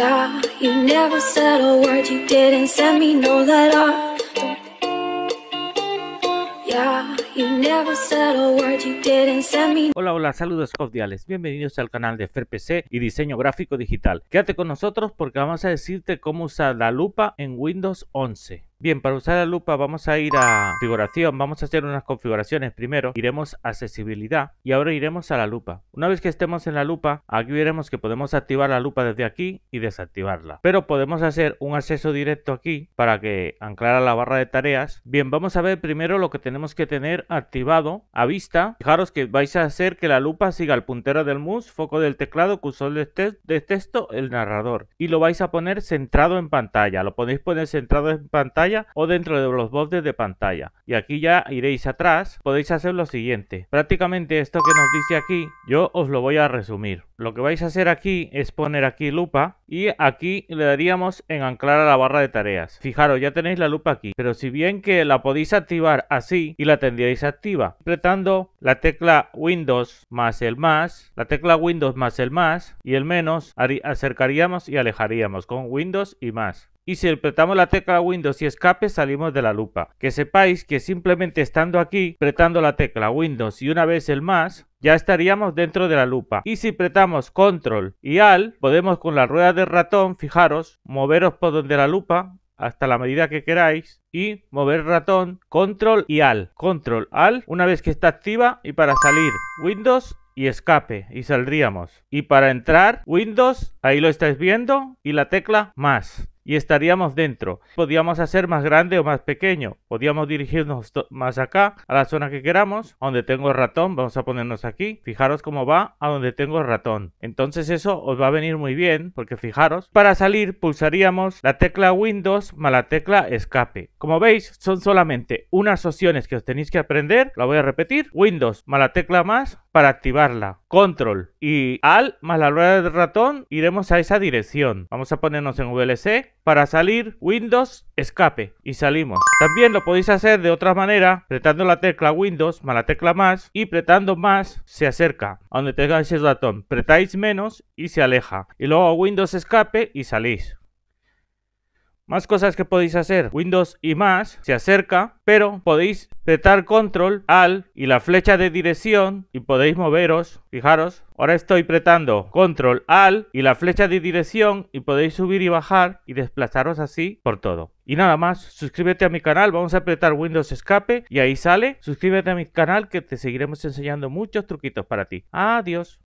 Hola, hola, saludos cordiales. Bienvenidos al canal de Ferpc y Diseño Gráfico Digital. Quédate con nosotros porque vamos a decirte cómo usar la lupa en Windows 11. Bien, para usar la lupa vamos a ir a configuración, vamos a hacer unas configuraciones primero, iremos a accesibilidad y ahora iremos a la lupa. Una vez que estemos en la lupa, aquí veremos que podemos activar la lupa desde aquí y desactivarla. Pero podemos hacer un acceso directo aquí para que anclara la barra de tareas. Bien, vamos a ver primero lo que tenemos que tener activado a vista. Fijaros que vais a hacer que la lupa siga el puntero del mouse, foco del teclado, cursor de texto, el narrador. Y lo vais a poner centrado en pantalla, lo podéis poner centrado en pantalla o dentro de los bordes de pantalla. Y aquí ya iréis atrás, podéis hacer lo siguiente. Prácticamente esto que nos dice aquí, yo os lo voy a resumir. Lo que vais a hacer aquí es poner aquí lupa y aquí le daríamos en anclar a la barra de tareas. Fijaros, ya tenéis la lupa aquí, pero si bien que la podéis activar así y la tendríais activa, apretando la tecla Windows más el más, la tecla Windows más el más y el menos, acercaríamos y alejaríamos con Windows y más y si apretamos la tecla Windows y escape salimos de la lupa. Que sepáis que simplemente estando aquí, apretando la tecla Windows y una vez el más, ya estaríamos dentro de la lupa. Y si apretamos Control y Alt, podemos con la rueda del ratón, fijaros, moveros por donde la lupa hasta la medida que queráis y mover ratón control y al control al una vez que está activa y para salir windows y escape y saldríamos y para entrar windows ahí lo estáis viendo y la tecla más y estaríamos dentro. Podíamos hacer más grande o más pequeño. Podíamos dirigirnos más acá, a la zona que queramos, donde tengo el ratón. Vamos a ponernos aquí. Fijaros cómo va a donde tengo el ratón. Entonces eso os va a venir muy bien, porque fijaros. Para salir pulsaríamos la tecla Windows más la tecla Escape. Como veis, son solamente unas opciones que os tenéis que aprender. La voy a repetir. Windows más la tecla más para activarla. Control y Al más la rueda del ratón iremos a esa dirección. Vamos a ponernos en VLC para salir Windows escape y salimos. También lo podéis hacer de otra manera, apretando la tecla Windows más la tecla más y apretando más se acerca a donde tengáis el ratón. pretáis menos y se aleja. Y luego Windows escape y salís. Más cosas que podéis hacer. Windows y más se acerca, pero podéis apretar control, al y la flecha de dirección y podéis moveros. Fijaros, ahora estoy apretando control, al y la flecha de dirección y podéis subir y bajar y desplazaros así por todo. Y nada más, suscríbete a mi canal, vamos a apretar Windows Escape y ahí sale. Suscríbete a mi canal que te seguiremos enseñando muchos truquitos para ti. Adiós.